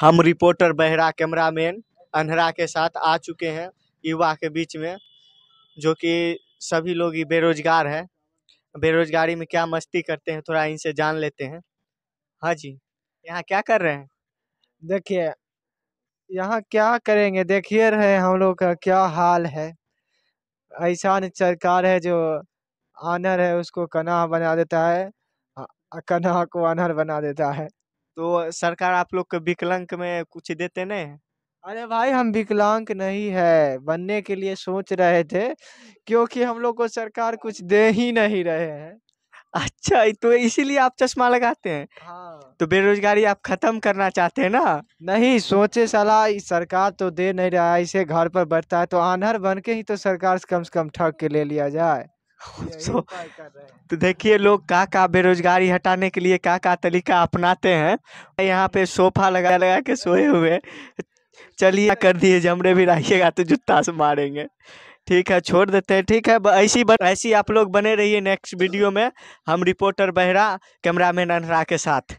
हम रिपोर्टर बहरा कैमरामैन अनहरा के साथ आ चुके हैं युवा के बीच में जो कि सभी लोग ही बेरोजगार हैं बेरोजगारी में क्या मस्ती करते हैं थोड़ा इनसे जान लेते हैं हाँ जी यहाँ क्या कर रहे हैं देखिए यहाँ क्या करेंगे देखिए रहे हम लोग का क्या हाल है ऐसा सरकार है जो आनर है उसको कनाह बना देता है कनाह को आनर बना देता है तो सरकार आप लोग को विकलांग में कुछ देते नहीं है? अरे भाई हम विकलांग नहीं है बनने के लिए सोच रहे थे क्योंकि हम लोग को सरकार कुछ दे ही नहीं रहे हैं अच्छा तो इसीलिए आप चश्मा लगाते हैं हाँ तो बेरोजगारी आप खत्म करना चाहते हैं ना नहीं सोचे सलाह सरकार तो दे नहीं रहा है इसे घर पर बैठता है तो आंधर बन के ही तो सरकार से कम से कम ठग के ले लिया जाए so, तो देखिए लोग का का बेरोजगारी हटाने के लिए का का तरीका अपनाते हैं यहाँ पे mm-hmm. सोफा लगा लगा के सोए हुए चलिए कर दिए जमरे भी रहिएगा तो जूता से मारेंगे ठीक है छोड़ देते हैं ठीक है ऐसी बन ऐसी आप लोग बने रहिए नेक्स्ट वीडियो में हम रिपोर्टर बहरा कैमरामैन अनहरा के साथ